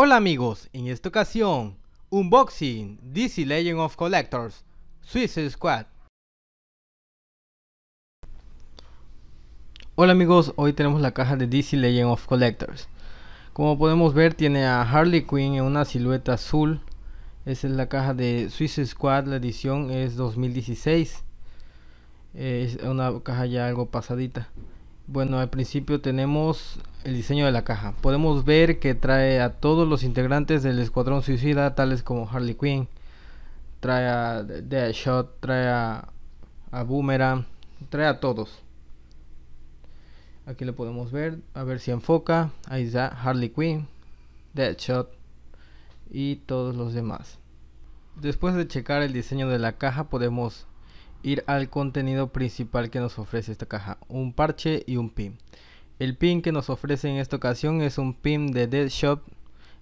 Hola amigos, en esta ocasión, unboxing DC Legend of Collectors, Swiss Squad. Hola amigos, hoy tenemos la caja de DC Legend of Collectors. Como podemos ver tiene a Harley Quinn en una silueta azul. Esa es la caja de Swiss Squad, la edición es 2016. Es una caja ya algo pasadita. Bueno, al principio tenemos el diseño de la caja. Podemos ver que trae a todos los integrantes del Escuadrón Suicida, tales como Harley Quinn, trae a Deadshot, trae a, Boomerang, trae a todos. Aquí lo podemos ver, a ver si enfoca. Ahí está Harley Quinn, Deadshot y todos los demás. Después de checar el diseño de la caja podemos ir al contenido principal que nos ofrece esta caja, un parche y un pin. El pin que nos ofrece en esta ocasión es un pin de Dead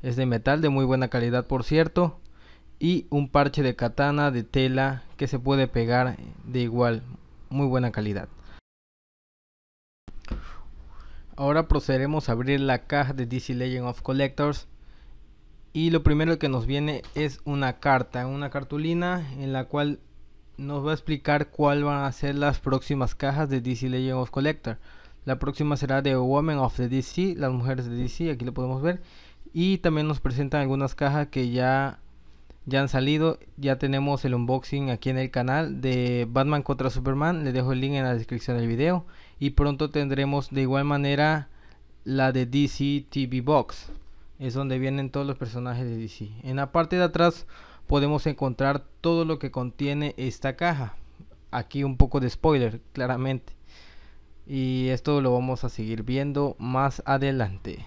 Es de metal de muy buena calidad por cierto. Y un parche de katana de tela que se puede pegar de igual muy buena calidad. Ahora procederemos a abrir la caja de DC Legend of Collectors. Y lo primero que nos viene es una carta, una cartulina en la cual nos va a explicar cuál van a ser las próximas cajas de DC Legend of Collectors. La próxima será de Women of the DC, las mujeres de DC, aquí lo podemos ver. Y también nos presentan algunas cajas que ya, ya han salido. Ya tenemos el unboxing aquí en el canal de Batman contra Superman. Les dejo el link en la descripción del video. Y pronto tendremos de igual manera la de DC TV Box. Es donde vienen todos los personajes de DC. En la parte de atrás podemos encontrar todo lo que contiene esta caja. Aquí un poco de spoiler, claramente. Y esto lo vamos a seguir viendo más adelante.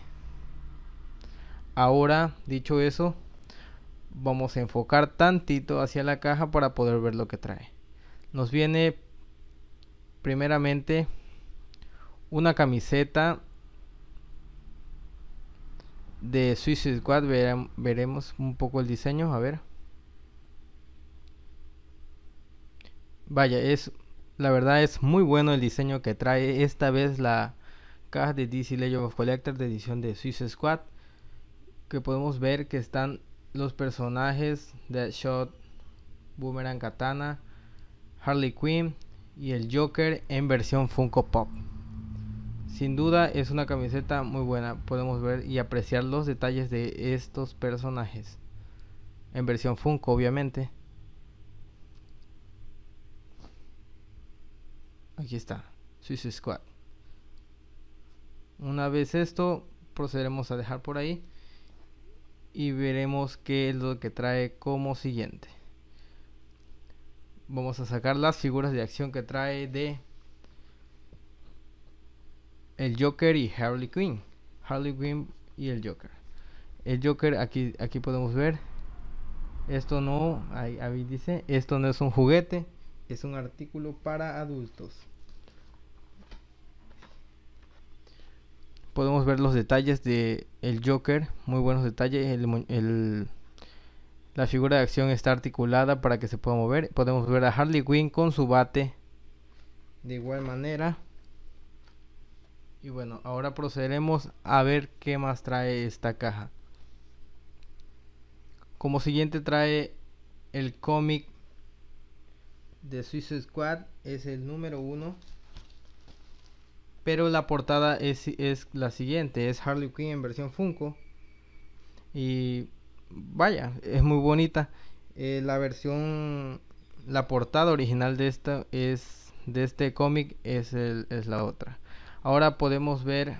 Ahora, dicho eso, vamos a enfocar tantito hacia la caja para poder ver lo que trae. Nos viene primeramente una camiseta de Suicide Squad. veremos un poco el diseño, a ver. Vaya, es la verdad es muy bueno el diseño que trae esta vez la caja de DC Legend of Collector de edición de Swiss Squad. Que podemos ver que están los personajes de Shot, Boomerang Katana, Harley Quinn y el Joker en versión Funko Pop. Sin duda es una camiseta muy buena, podemos ver y apreciar los detalles de estos personajes. En versión Funko obviamente. Aquí está, Suicide Squad. Una vez esto, procederemos a dejar por ahí y veremos qué es lo que trae como siguiente. Vamos a sacar las figuras de acción que trae de el Joker y Harley Quinn. Harley Quinn y el Joker. El Joker aquí aquí podemos ver esto no, ahí, dice, esto no es un juguete, es un artículo para adultos. podemos ver los detalles de el Joker, muy buenos detalles, la figura de acción está articulada para que se pueda mover. Podemos ver a Harley Quinn con su bate de igual manera. Y bueno, ahora procederemos a ver qué más trae esta caja. Como siguiente trae el cómic de Suicide Squad, es el número uno. Pero la portada es, la siguiente, es Harley Quinn en versión Funko. Y vaya, es muy bonita. Eh, la versión, la portada original de esta es de este cómic es, es la otra. Ahora podemos ver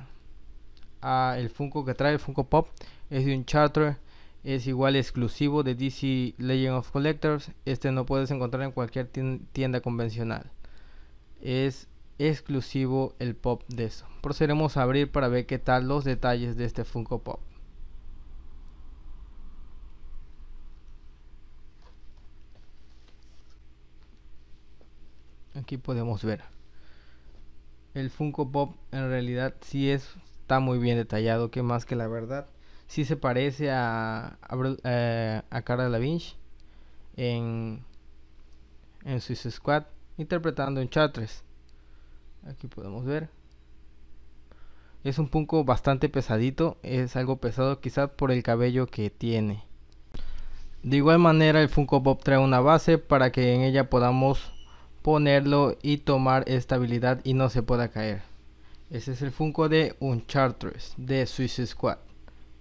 a el Funko que trae el Funko Pop es de un charter es igual exclusivo de DC Legend of Collectors este no puedes encontrar en cualquier tienda convencional es exclusivo el pop de eso. procedemos a abrir para ver qué tal los detalles de este Funko Pop. Aquí podemos ver. El Funko Pop en realidad sí es, está muy bien detallado, que más que la verdad. si se parece a, a, eh, a Cara en, en Suicide Squad, interpretando en Chatres Aquí podemos ver. Es un punco bastante pesadito, es algo pesado quizás por el cabello que tiene. De igual manera el Funko Bob trae una base para que en ella podamos ponerlo y tomar estabilidad y no se pueda caer. Ese es el Funko de Uncharted de Swiss Squad,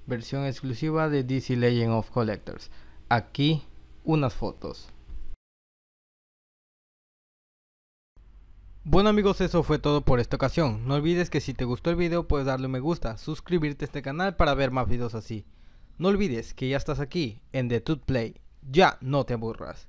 versión exclusiva de DC Legend of Collectors. Aquí unas fotos. Bueno amigos eso fue todo por esta ocasión, no olvides que si te gustó el video puedes darle un me gusta, suscribirte a este canal para ver más videos así. No olvides que ya estás aquí en The Tooth Play, ya no te aburras.